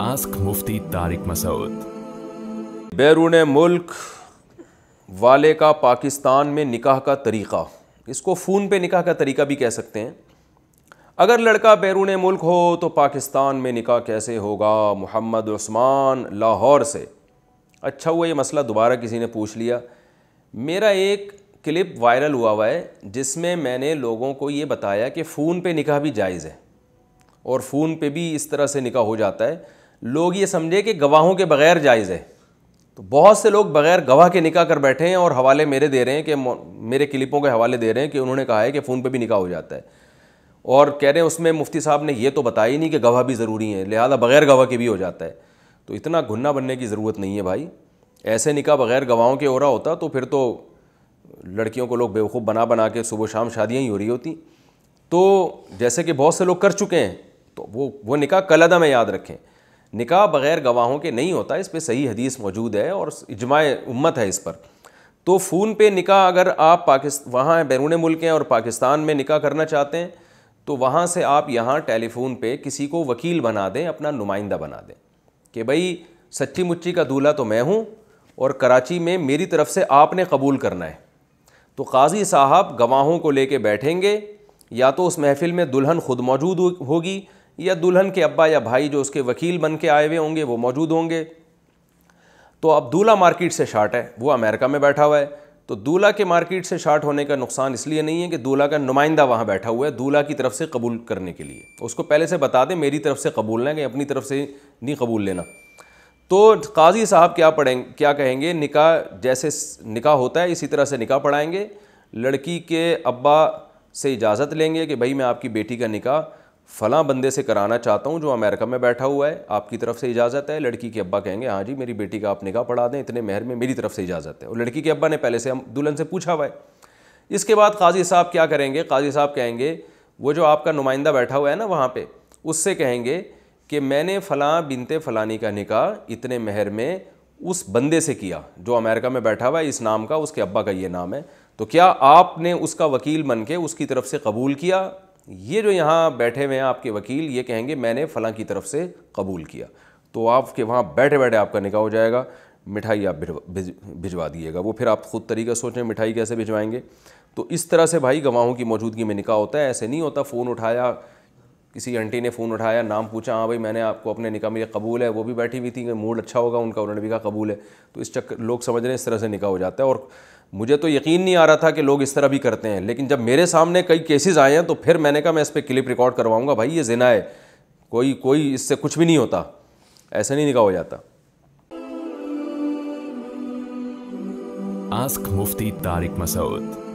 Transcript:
ask Mufti Tariq Masood बैरून मुल्क वाले का पाकिस्तान में निकाह का तरीक़ा इसको फ़ोन पे निकाह का तरीका भी कह सकते हैं अगर लड़का बैरून मुल्क हो तो पाकिस्तान में निकाह कैसे होगा मोहम्मद उस्मान लाहौर से अच्छा हुआ ये मसला दोबारा किसी ने पूछ लिया मेरा एक क्लिप वायरल हुआ हुआ है जिसमें मैंने लोगों को ये बताया कि फ़ोन पे निकाह भी जायज़ है और फ़ोन पे भी इस तरह से निकाह हो जाता है लोग ये समझे कि गवाहों के बगैर जायज़ है तो बहुत से लोग बगैर गवाह के निकाह कर बैठे हैं और हवाले मेरे दे रहे हैं कि मेरे क्लिपों के हवाले दे रहे हैं कि उन्होंने कहा है कि फ़ोन पर भी निकाह हो जाता है और कह रहे हैं उसमें मुफ्ती साहब ने ये तो बताया ही नहीं कि गवाह भी ज़रूरी है लिहाजा बगैर गवाह के भी हो जाता है तो इतना घुन्ना बनने की ज़रूरत नहीं है भाई ऐसे निकाह बगैर गवाहों के हो रहा होता तो फिर तो लड़कियों को लोग बेवकूफ़ बना बना के सुबह शाम शादियाँ ही हो रही होती तो जैसे कि बहुत से लोग कर चुके हैं तो वो वो निकाह कल अदा में याद रखें निकाह बग़ैर गवाहों के नहीं होता इस पर सही हदीस मौजूद है और इजमाع उम्मत है इस पर तो फ़ोन पे निकाह अगर आप पाकिस्तान वहाँ हैं बैरून मुल्क हैं और पाकिस्तान में निकाह करना चाहते हैं तो वहाँ से आप यहाँ टेलीफोन पे किसी को वकील बना दें अपना नुमाइंदा बना दें कि भाई सच्ची मुच्ची का दूल्हा तो मैं हूँ और कराची में मेरी तरफ से आपने कबूल करना है तो काजी साहब गवाहों को ले कर बैठेंगे या तो उस महफिल में दुल्हन खुद मौजूद होगी या दुल्हन के अब्बा या भाई जो उसके वकील बन के आए हुए होंगे वो मौजूद होंगे तो अब दूल्हा मार्केट से शार्ट है वो अमेरिका में बैठा हुआ है तो दूल्हा के मार्केट से शार्ट होने का नुकसान इसलिए नहीं है कि दूल्हा का नुमाइंदा वहाँ बैठा हुआ है दूल्हा की तरफ से कबूल करने के लिए उसको पहले से बता दें मेरी तरफ से कबूल लें कि अपनी तरफ से नहीं कबूल लेना तो काजी साहब क्या पढ़ेंगे क्या कहेंगे निका जैसे निका होता है इसी तरह से निका पढ़ाएंगे लड़की के अब्बा से इजाज़त लेंगे कि भाई मैं आपकी बेटी का निका फ़लाँ बंदे से कराना चाहता हूँ जो अमेरिका में बैठा हुआ है आपकी तरफ से इजाज़त है लड़की के अब्बा कहेंगे हाँ जी मेरी बेटी का आप निकाह पढ़ा दें इतने महर में मेरी तरफ से इजाज़त है और लड़की के अब्बा ने पहले से हम दुल्हन से पूछा हुआ है इसके बाद काजी साहब क्या करेंगे काजी साहब कहेंगे वो जो आपका नुमाइंदा बैठा हुआ है ना वहाँ पर उससे कहेंगे कि मैंने फ़लाँ बिनते फ़लानी का निकाह इतने महर में उस बंदे से किया जो अमेरिका में बैठा हुआ है इस नाम का उसके अब्बा का ये नाम है तो क्या आपने उसका वकील बन के उसकी तरफ से कबूल किया ये जो यहाँ बैठे हुए हैं आपके वकील ये कहेंगे मैंने फ़लाँ की तरफ से कबूल किया तो आपके वहाँ बैठे बैठे आपका निकाह हो जाएगा मिठाई आप भिजवा दिएगा वो फिर आप खुद तरीका सोचें मिठाई कैसे भिजवाएंगे तो इस तरह से भाई गवाहों की मौजूदगी में निकाह होता है ऐसे नहीं होता फ़ोन उठाया किसी आंटी ने फ़ोन उठाया नाम पूछा हाँ भाई मैंने आपको अपने निकाह में कबूल है वो भी बैठी हुई थी मूड अच्छा होगा उनका उन्होंने भी कहा कबूल है तो इस चक्कर लोग समझ रहे हैं इस तरह से निकाह हो जाता है और मुझे तो यकीन नहीं आ रहा था कि लोग इस तरह भी करते हैं लेकिन जब मेरे सामने कई केसेस आए हैं तो फिर मैंने कहा मैं इस पर क्लिप रिकॉर्ड करवाऊंगा भाई ये जिना है कोई कोई इससे कुछ भी नहीं होता ऐसा नहीं निकाह हो जाता आस्क मुफ्ती तारिक मसूद